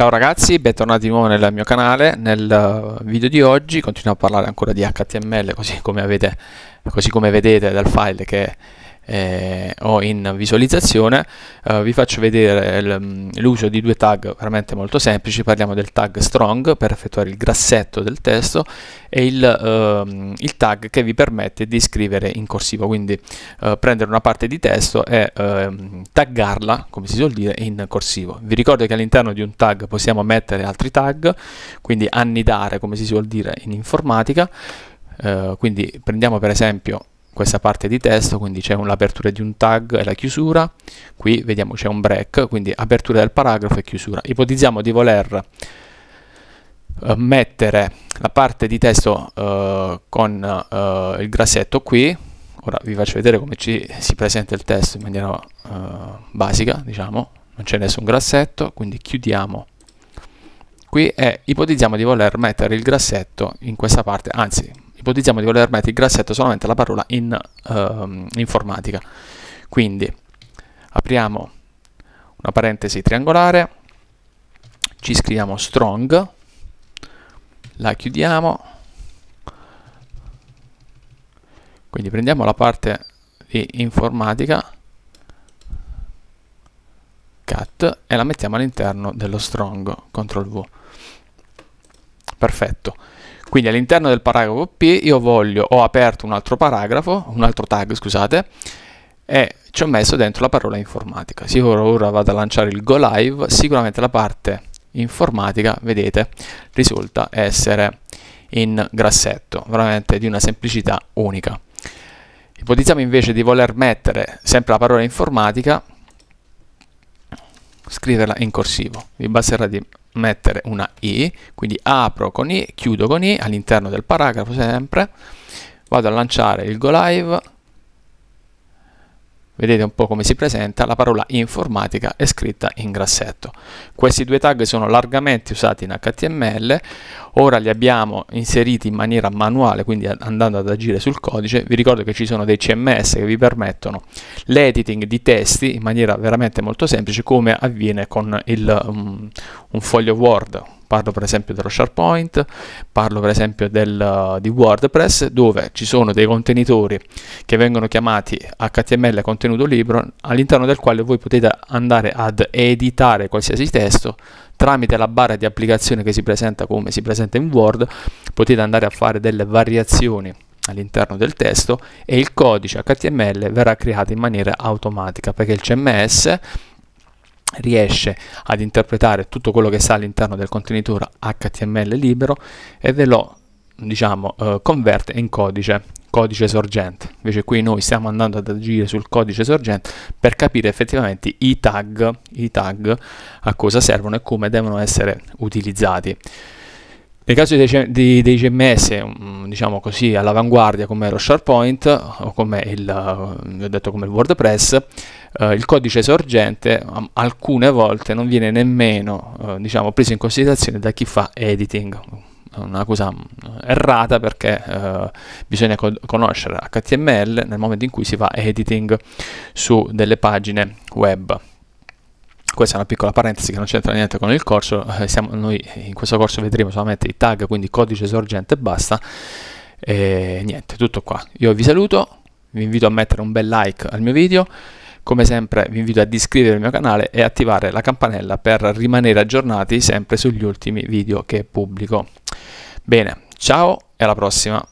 Ciao ragazzi, bentornati di nuovo nel mio canale. Nel eh, video di oggi continuiamo a parlare ancora di HTML, così come, avete, così come vedete dal file che eh, o in visualizzazione eh, vi faccio vedere mm, l'uso di due tag veramente molto semplici parliamo del tag strong per effettuare il grassetto del testo e il, eh, il tag che vi permette di scrivere in corsivo quindi eh, prendere una parte di testo e ehm, taggarla come si suol dire in corsivo vi ricordo che all'interno di un tag possiamo mettere altri tag quindi annidare come si suol dire in informatica eh, quindi prendiamo per esempio questa parte di testo, quindi c'è l'apertura di un tag e la chiusura, qui vediamo c'è un break, quindi apertura del paragrafo e chiusura. Ipotizziamo di voler eh, mettere la parte di testo eh, con eh, il grassetto qui, ora vi faccio vedere come ci si presenta il testo in maniera eh, basica, diciamo, non c'è nessun grassetto, quindi chiudiamo qui e ipotizziamo di voler mettere il grassetto in questa parte, anzi ipotizziamo di voler mettere il grassetto solamente la parola in uh, informatica. Quindi apriamo una parentesi triangolare, ci scriviamo strong, la chiudiamo, quindi prendiamo la parte di informatica cat e la mettiamo all'interno dello strong, CTRL V. Perfetto. Quindi all'interno del paragrafo P io voglio, ho aperto un altro paragrafo, un altro tag, scusate, e ci ho messo dentro la parola informatica. Sicuro ora vado a lanciare il go live, sicuramente la parte informatica, vedete, risulta essere in grassetto, veramente di una semplicità unica. Ipotizziamo invece di voler mettere sempre la parola informatica, scriverla in corsivo. Vi basterà di mettere una I, quindi apro con I, chiudo con I all'interno del paragrafo sempre, vado a lanciare il go live Vedete un po' come si presenta, la parola informatica è scritta in grassetto. Questi due tag sono largamente usati in HTML, ora li abbiamo inseriti in maniera manuale, quindi andando ad agire sul codice. Vi ricordo che ci sono dei CMS che vi permettono l'editing di testi in maniera veramente molto semplice, come avviene con il, um, un foglio Word, parlo per esempio dello SharePoint, parlo per esempio del, di WordPress dove ci sono dei contenitori che vengono chiamati HTML contenuto libro all'interno del quale voi potete andare ad editare qualsiasi testo tramite la barra di applicazione che si presenta come si presenta in Word potete andare a fare delle variazioni all'interno del testo e il codice HTML verrà creato in maniera automatica perché il CMS riesce ad interpretare tutto quello che sta all'interno del contenitore HTML libero e ve lo diciamo eh, converte in codice codice sorgente invece qui noi stiamo andando ad agire sul codice sorgente per capire effettivamente i tag, i tag a cosa servono e come devono essere utilizzati nel caso dei, dei CMS, mm, diciamo così, all'avanguardia come lo SharePoint o come il, eh, il WordPress, eh, il codice sorgente alcune volte non viene nemmeno eh, diciamo, preso in considerazione da chi fa editing. Una cosa mm, errata perché eh, bisogna conoscere HTML nel momento in cui si fa editing su delle pagine web questa è una piccola parentesi che non c'entra niente con il corso, eh, siamo, noi in questo corso vedremo solamente i tag, quindi codice sorgente e basta, e niente, tutto qua. Io vi saluto, vi invito a mettere un bel like al mio video, come sempre vi invito ad iscrivervi al mio canale e attivare la campanella per rimanere aggiornati sempre sugli ultimi video che pubblico. Bene, ciao e alla prossima!